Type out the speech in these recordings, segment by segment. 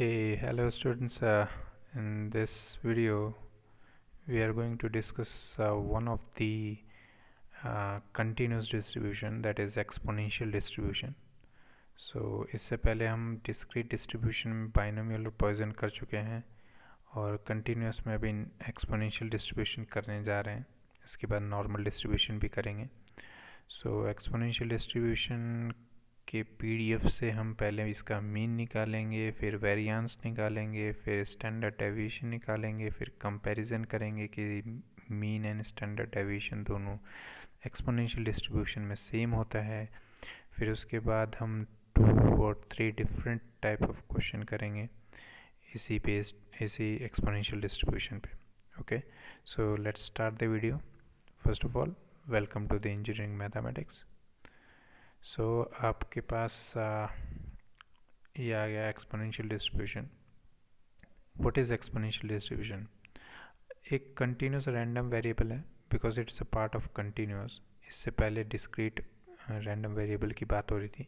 Hey, hello students. Uh, in this video, we are going to discuss uh, one of the uh, continuous distribution that is exponential distribution. So इससे पहले हम discrete distribution में binomial और Poisson कर चुके हैं और continuous में भी exponential distribution करने जा रहे हैं इसके बाद normal distribution भी करेंगे so, exponential distribution के पीडीएफ से हम पहले इसका मीन निकालेंगे फिर वेरियांस निकालेंगे फिर स्टैंडर्ड डेविएशन निकालेंगे फिर कंपैरिजन करेंगे कि मीन एंड स्टैंडर्ड डेविएशन दोनों एक्सपोनेंशियल डिस्ट्रीब्यूशन में सेम होता है फिर उसके बाद हम टू और three different type of question करेंगे इसी पे इसी एक्सपोनेंशियल डिस्ट्रीब्यूशन पे okay so let's start the video first of all welcome to the engineering mathematics so so, आपके पास ये आ गया exponential distribution what is exponential distribution एक कंटिन्यूस रैंडम वेरिएबल है because it's a part of continuous इससे पहले discrete random variable की बात हो रही थी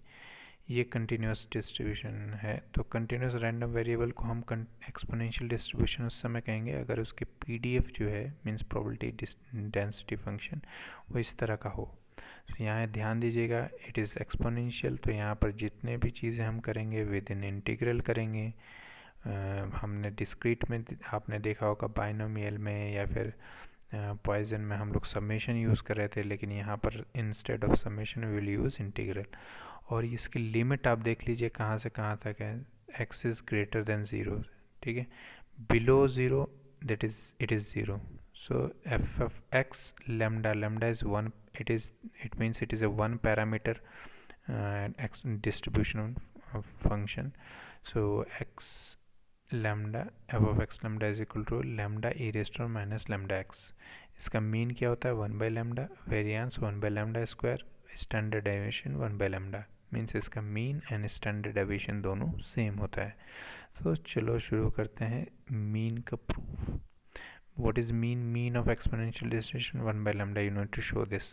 ये कंटिन्यूस डिस्ट्रीब्यूशन है तो कंटिन्यूस रैंडम वेरिएबल को हम एक्सपोनेंशियल डिस्ट्रीब्यूशन उस समय कहेंगे अगर उसके पीडीएफ जो है मींस प्रोबेबिलिटी डेंसिटी फंक्शन वो इस तरह का हो तो यहाँ ध्यान दीजिएगा इट इज़ एक्सपोनेंशियल तो यहाँ पर जितने भी चीज़ें हम करेंगे विद इन इंटीग्रल करेंगे आ, हमने डिस्क्रीट में आपने देखा होगा बाइनोमियल में या फिर पॉइजन में हम लोग समेशन यूज़ कर रहे थे लेकिन यहाँ पर instead of summation will use integral और इसकी लिमिट आप देख लीजिए कहाँ से कहाँ तक है x is greater than zero ठीक है below zero that is it is zero so f of x lambda lambda is one it is it means it is a one parameter uh, x distribution of function so x lambda F of x lambda is equal to lambda e restore minus lambda x इसका mean क्या होता है one by lambda variance one by lambda square standard deviation one by lambda means इसका mean and standard deviation दोनों same होता है तो so, चलो शुरू करते हैं मीन का proof what is mean mean of exponential distribution one by lambda you need to show this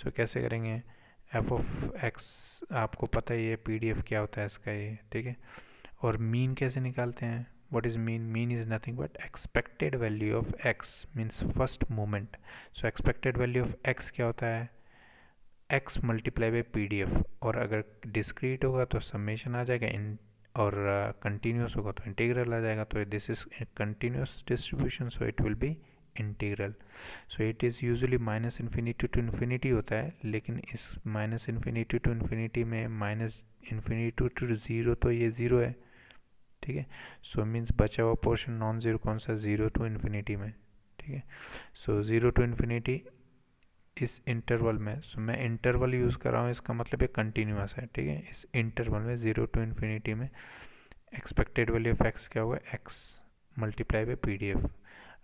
so कैसे करेंगे एफ ऑफ एक्स आपको पता ही है पी क्या होता है इसका ये ठीक है और मीन कैसे निकालते हैं what is mean mean is nothing but expected value of x means first moment so expected value of x क्या होता है x मल्टीप्लाई बाई पी और अगर डिस्क्रीट होगा तो समेशन आ जाएगा इन और कंटिन्यूस uh, होगा तो इंटीग्रल आ जाएगा तो this is continuous distribution so it will be integral so it is usually minus infinity to infinity होता है लेकिन इस माइनस इन्फिनिटी टू इन्फिनिटी में माइनस इन्फिनिटी टू ज़ीरो तो ये ज़ीरो है ठीक है सो मीन्स बचा हुआ पोर्शन नॉन ज़ीरो कौन सा ज़ीरो टू इन्फिनिटी में ठीक है सो ज़ीरो टू इन्फिनिटी इस इंटरवल में सो मैं इंटरवल यूज़ कर रहा हूँ इसका मतलब ये कंटिन्यूस है ठीक है इस इंटरवल में ज़ीरो टू इन्फिनिटी में एक्सपेक्टेड वैल्यू ऑफ एक्स क्या होगा x multiply by P D F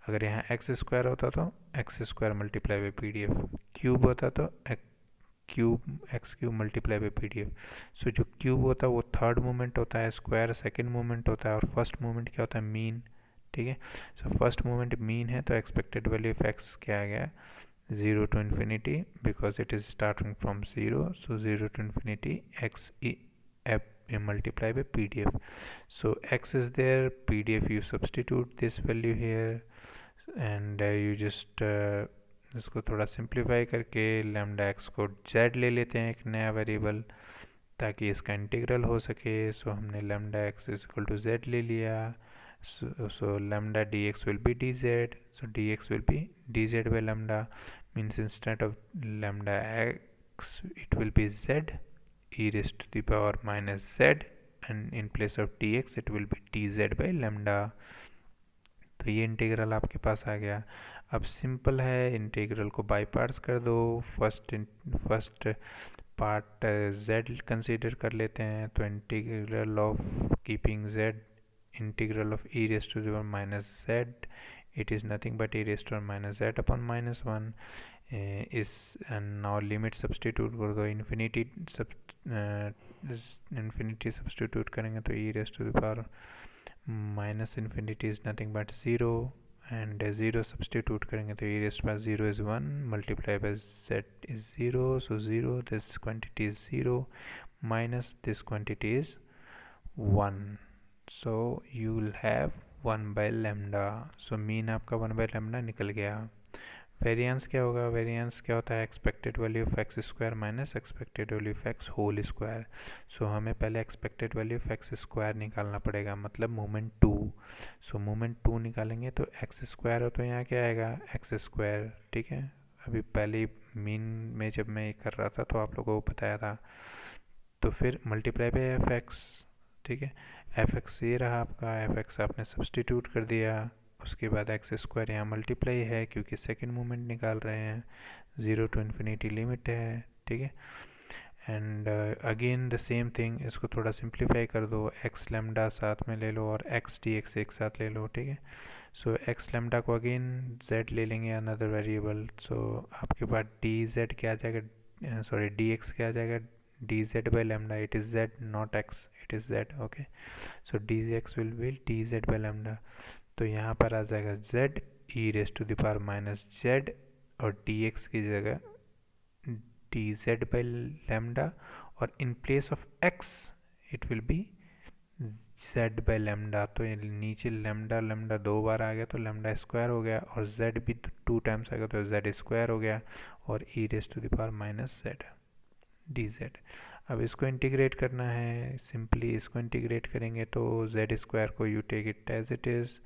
अगर यहाँ एक्स स्क्वायर होता तो x square multiply by P D F cube होता तो cube x cube multiply by P D F so जो क्यूब होता है वो थर्ड मोमेंट होता है स्क्वायर सेकेंड मोमेंट होता है और फर्स्ट मोमेंट क्या होता है मीन ठीक है सो फर्स्ट मोमेंट मीन है तो एक्सपेक्टेड वैल्यू ऑफ एक्स क्या आ गया 0 to infinity because it is starting from 0 so 0 to infinity x e f you multiply by pdf so x is there pdf you substitute this value here and uh, you just uh, इसको थोड़ा simplify करके lambda x को Z ले लेते हैं एक नया variable ताकि इसका इंटीग्रल हो सके सो हमने lambda x is equal to z ले लिया so, so lambda dx will be dz so dx will be dz by lambda means instead of lambda x it will be z e raised to the power minus z and in place of dx it will be dz by lambda तो ये integral आपके पास आ गया अब simple है integral को by parts कर दो first first part z consider कर लेते हैं तो integral of keeping z integral of e raise to the power minus z it is nothing but e raised to minus z upon minus 1 uh, is and now limit substitute for the infinity sub uh, infinity substitute करेंगे तो e raised to the power minus infinity is nothing but 0 and 0 substitute करेंगे तो e raised by 0 is 1 multiply by z is 0 so 0 this quantity is 0 minus this quantity is 1 so you will have one by lambda so mean आपका one by lambda निकल गया variance क्या होगा variance क्या होता है expected value of x square minus expected value of x whole square so हमें पहले expected value of x square निकालना पड़ेगा मतलब moment two so moment two निकालेंगे तो एक्स स्क्वायर हो तो यहाँ क्या आएगा एक्स स्क्वायर ठीक है अभी पहले मीन में जब मैं ये कर रहा था तो आप लोगों को बताया था तो फिर मल्टीप्लाई बाई एफ एक्स ठीक है एफ एक्स ये रहा आपका एफ एक्स आपने सब्सटीट्यूट कर दिया उसके बाद एक्स स्क्वायर यहाँ मल्टीप्लाई है क्योंकि सेकेंड मोमेंट निकाल रहे हैं ज़ीरो टू इन्फिनिटी लिमिट है ठीक है and again the same thing इसको थोड़ा सिंप्लीफाई कर दो एक्स लेमडा साथ में ले लो और एक्स डी एक्स एक साथ ले लो ठीक है सो एक्स लेमडा को अगेन जेड ले लेंगे अनदर वेरिएबल सो आपके पास डी जेड क्या आ जाएगा सॉरी डी एक्स क्या आ जाएगा dz by lambda it is z not x it is z okay so dx will be dz by lambda तो यहाँ पर आ जाएगा z e raise to the power minus z और dx की जगह dz by lambda और in place of x it will be z by lambda तो नीचे lambda lambda दो बार आ गया तो lambda square हो गया और z भी टू टाइम्स आ गया तो z square हो गया और e raise to the power minus z d z अब इसको इंटीग्रेट करना है सिंपली इसको इंटीग्रेट करेंगे तो जेड स्क्वायर को you take it as it is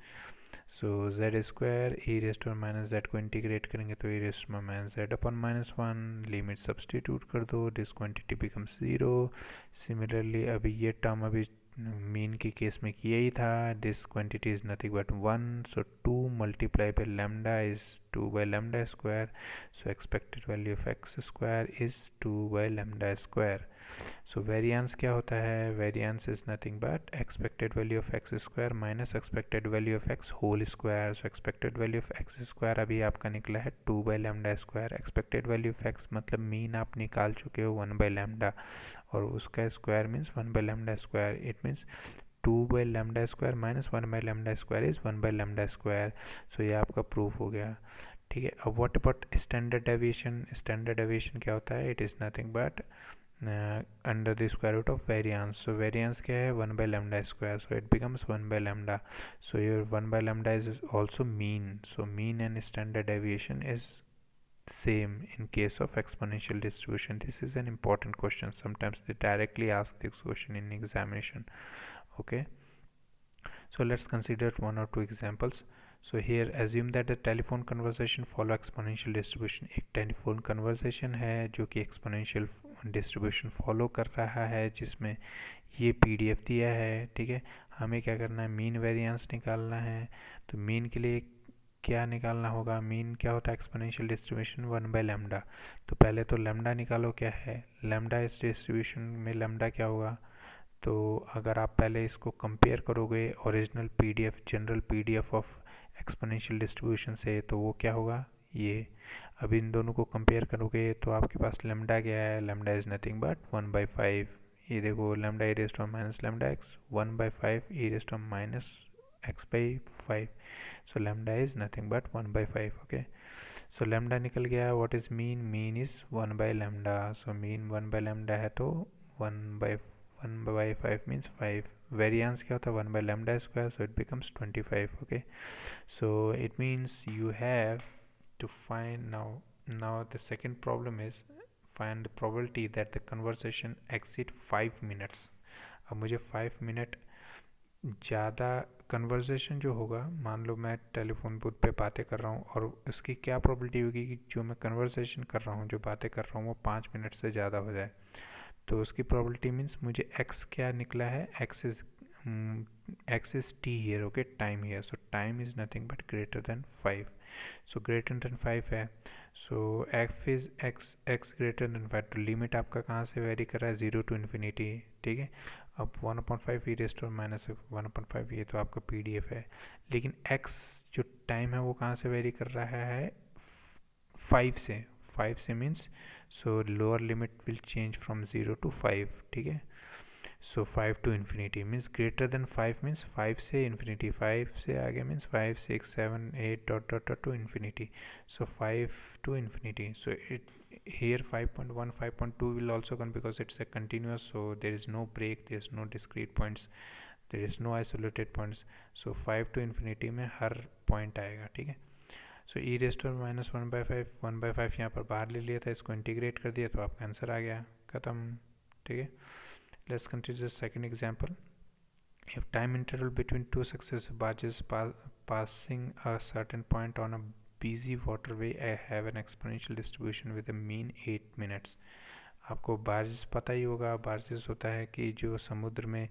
so z square e raise to और माइनस जेड को इंटीग्रेट करेंगे तो ई रेस्ट में माइनस जेड अपन माइनस वन लिमिट सब्सटीट्यूट कर दो this quantity become zero similarly अभी ये टर्म अभी मीन के केस में किया ही था this quantity is nothing but one so two multiply by lambda is 2 by lambda square so expected value of x square is 2 by lambda square so variance क्या होता है variance is nothing but expected value of x square minus expected value of x whole square so expected value of x square अभी आपका निकला है 2 by lambda square expected value of x मतलब mean आप निकाल चुके हो 1 by lambda और उसका square means 1 by lambda square it means two by lambda square minus one by lambda square is one by lambda square so ये आपका proof हो गया ठीक है अब what about standard deviation standard deviation क्या होता है it is nothing but under the square root of variance so variance क्या है one by lambda square so it becomes one by lambda so your one by lambda is also mean so mean and standard deviation is same in case of exponential distribution this is an important question sometimes they directly ask this question in examination okay so let's consider one or two examples so here assume that the telephone conversation follow exponential distribution एक telephone conversation है जो कि exponential distribution follow कर रहा है जिसमें ये pdf दिया है ठीक है हमें क्या करना है mean variance निकालना है तो mean के लिए क्या निकालना होगा मीन क्या होता है exponential distribution one by lambda तो पहले तो लेमडा निकालो क्या है लेमडा इस डिस्ट्रीब्यूशन में लेमडा क्या होगा तो अगर आप पहले इसको कंपेयर करोगे original PDF general PDF of exponential distribution से तो वो क्या होगा ये अब इन दोनों को कंपेयर करोगे तो आपके पास लेमडा क्या है lambda is nothing but one by five ये देखो lambda e raise to of minus lambda x one by five e raise to of minus x by five so lambda is nothing but one by five okay so lambda निकल गया what is mean mean is one by lambda so mean one by lambda है तो one by one by five means five variance क्या होता है one by lambda square so it becomes twenty five okay so it means you have to find now now the second problem is find the probability that the conversation exceed five minutes अब मुझे five minute ज़्यादा conversation जो होगा मान लो मैं telephone booth पे बातें कर रहा हूँ और उसकी क्या प्रॉबलिटी होगी कि जो मैं कन्वर्सेशन कर रहा हूँ जो बातें कर रहा हूँ वो पाँच मिनट से ज़्यादा हो जाए तो उसकी प्रॉबलिटी मीन्स मुझे एक्स क्या निकला है x is x is t here okay time here so time is nothing but greater than five so greater than five है so F is x x greater than five तो limit आपका कहाँ से very कर रहा है zero to infinity ठीक है अब वन पॉइंट फाइव ये raise to minus one point five ये तो आपका पी डी एफ है लेकिन एक्स जो टाइम है वो कहाँ से वेरी कर रहा है फाइव से फाइव से means so lower limit will change from zero to five ठीक है so five to infinity means greater than five means five से इन्फिनिटी फाइव से आगे means five six seven eight dot dot dot to infinity so five to infinity so it five 5.1 5.2 will also come because it's a continuous so there is no break there is no discrete points there is no isolated points so five to infinity में हर point आएगा ठीक है so e raise to और minus one by five one by five यहाँ पर बाहर ले लिया था इसको इंटीग्रेट कर दिया तो आपका आंसर आ गया खत्म ठीक है let's continue second example if time interval between two successive batches pa passing a certain point on a busy waterway I have an exponential distribution with a mean eight minutes आपको बारिश पता ही होगा बारिश होता है कि जो समुद्र में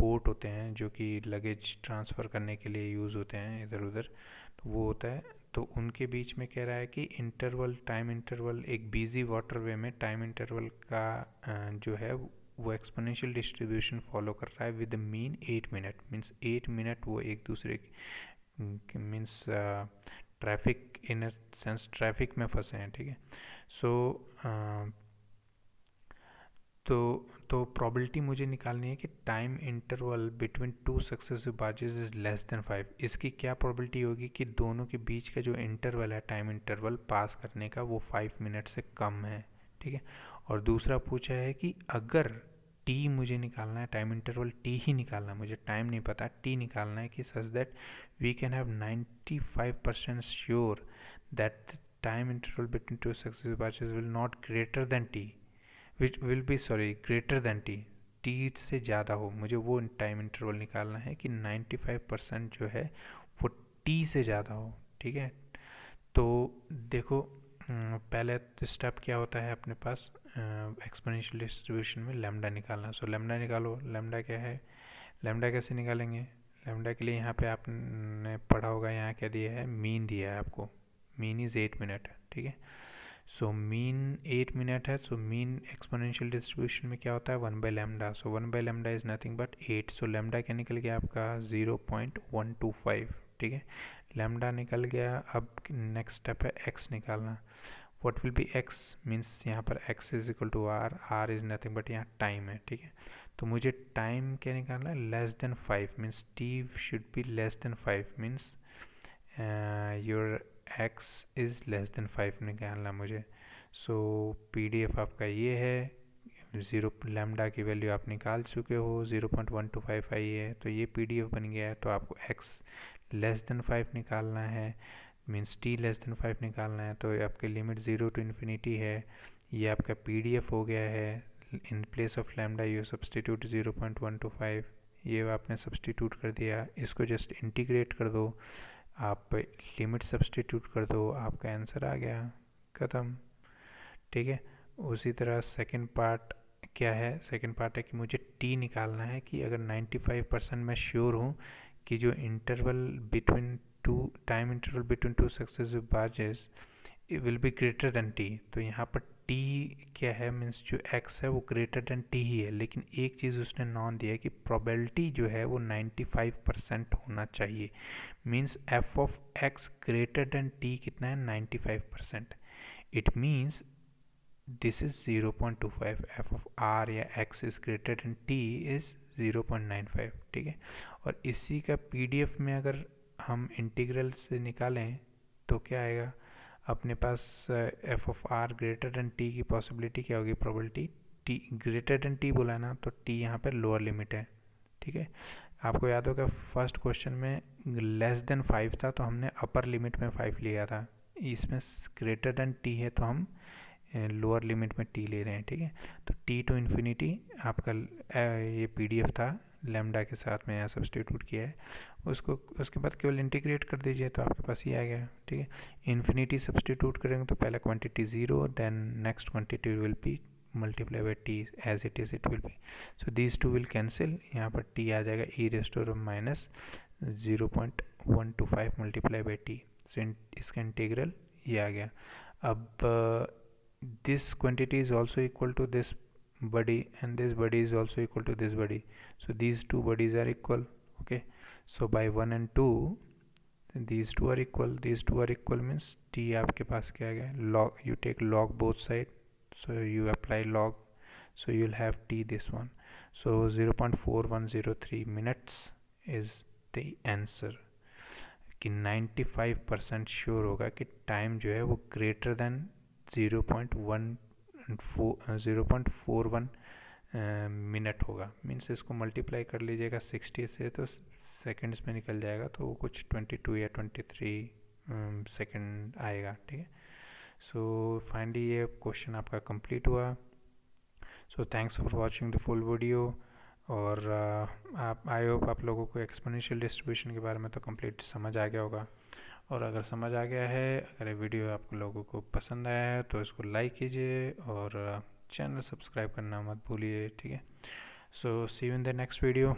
बोट होते हैं जो कि लगेज ट्रांसफ़र करने के लिए यूज़ होते हैं इधर उधर वो होता है तो उनके बीच में कह रहा है कि इंटरवल टाइम इंटरवल एक बिजी वाटर वे में टाइम इंटरवल का जो है वो एक्सपोनेंशियल डिस्ट्रीब्यूशन फॉलो कर रहा है with mean eight minute means eight minute वो एक दूसरे means traffic in sense traffic में फंसे हैं ठीक है सो तो तो प्रॉबिलिटी मुझे निकालनी है कि time interval between two successive barges is less than five इसकी क्या प्रॉबिलिटी होगी कि दोनों के बीच का जो इंटरवल है टाइम इंटरवल पास करने का वो फाइव मिनट से कम है ठीक है और दूसरा पूछा है कि अगर टी मुझे निकालना है टाइम इंटरवल टी ही निकालना है मुझे टाइम नहीं पता टी निकालना है कि such that we can have ninety five percent sure that time interval between two successive barges will not greater than T which will be sorry greater than T T से ज़्यादा हो मुझे वो टाइम इंटरवल निकालना है कि 95 percent जो है वो टी से ज़्यादा हो ठीक है तो देखो पहले स्टेप क्या होता है अपने पास एक्सपोनेंशियल डिस्ट्रीब्यूशन में लेमडा निकालना सो लेमडा निकालो लेमडा क्या है लेमडा कैसे निकालेंगे लेमडा के लिए यहाँ पे आपने पढ़ा होगा यहाँ क्या दिया है मीन दिया है आपको मीन इज़ एट मिनट ठीक है सो मीन एट मिनट है सो मीन एक्सपोनेंशियल डिस्ट्रीब्यूशन में क्या होता है one by lambda so one by lambda is nothing but eight so lambda क्या निकल गया आपका zero point one two five ठीक है लेमडा निकल गया अब नेक्स्ट स्टेप है एक्स निकालना what will be X means यहाँ पर X is equal to R R is nothing but यहाँ टाइम है ठीक है तो मुझे टाइम क्या निकालना है less than five means T should be less than five means your X is less than five निकालना मुझे सो एफ आपका ये है ज़ीरो लेमडा की वैल्यू आप निकाल चुके हो zero point one two five आई है तो ये एफ बन गया है तो आपको एक्स लेस देन फाइव निकालना है means T less than five निकालना है तो आपके लिमिट ज़ीरो टू इन्फिनिटी है ये आपका एफ हो गया है in place of lambda you substitute zero point one two five ये आपने सब्सटीट्यूट कर दिया इसको जस्ट इंटीग्रेट कर दो आप लिमिट सब्सटीट्यूट कर दो आपका आंसर आ गया ख़त्म ठीक है उसी तरह सेकंड पार्ट क्या है सेकंड पार्ट है कि मुझे टी निकालना है कि अगर 95 परसेंट मैं श्योर हूँ कि जो interval between two time interval between two successive barges will be greater than T तो यहाँ पर टी क्या है मीन्स जो एक्स है वो ग्रेटर देन टी ही है लेकिन एक चीज़ उसने नॉन दिया है कि प्रोबेबिलिटी जो है वो 95 परसेंट होना चाहिए means F of X greater than T कितना है 95 percent it means this is zero point two five F of R या X is greater than T is zero point nine five ठीक है और इसी का पी डी एफ में अगर हम इंटीग्रल से निकालें तो क्या आएगा अपने पास F of R greater than T की पॉसिबिलिटी क्या होगी probability T greater than T बोला ना तो टी यहाँ पर लोअर लिमिट है ठीक है आपको याद होगा फर्स्ट क्वेश्चन में लेस देन फाइव था तो हमने अपर लिमिट में फाइव लिया था इसमें ग्रेटर देन टी है तो हम लोअर लिमिट में टी ले रहे हैं ठीक है तो टी टू इन्फिनिटी आपका ये पीडीएफ था लेमडा के साथ में यहाँ सब्सटीट्यूट किया है उसको उसके बाद केवल इंटीग्रेट कर दीजिए तो आपके पास ये आ गया ठीक है इन्फिनिटी सब्सटीट्यूट करेंगे तो पहला quantity zero than next quantity will be multiply by T as it is it will be so these two will cancel यहाँ पर टी आ जाएगा e restore minus zero point one two five multiply by T so इसका integral ये आ गया अब this quantity is also equal to this body and this body is also equal to this body so these two bodies are equal okay so by 1 and 2 these two are equal these two are equal means t aapke paas kya आएगा log you take log both side so you apply log so you'll have t this one so 0.4103 minutes is the answer कि 95 percent sure होगा कि time जो है वो greater than zero point four one minute होगा means इसको multiply कर लीजिएगा सिक्सटी से तो सेकेंड्स में निकल जाएगा तो कुछ ट्वेंटी टू या ट्वेंटी थ्री सेकेंड आएगा ठीक है सो फाइनली ये क्वेश्चन आपका कंप्लीट हुआ so thanks for watching the full video और uh, आप आई होप आप लोगों को एक्सपोनेंशियल डिस्ट्रीब्यूशन के बारे में तो कंप्लीट समझ आ गया होगा और अगर समझ आ गया है अगर ये वीडियो आप लोगों को पसंद आया है तो इसको लाइक कीजिए और चैनल सब्सक्राइब करना मत भूलिए ठीक है so see you in the next video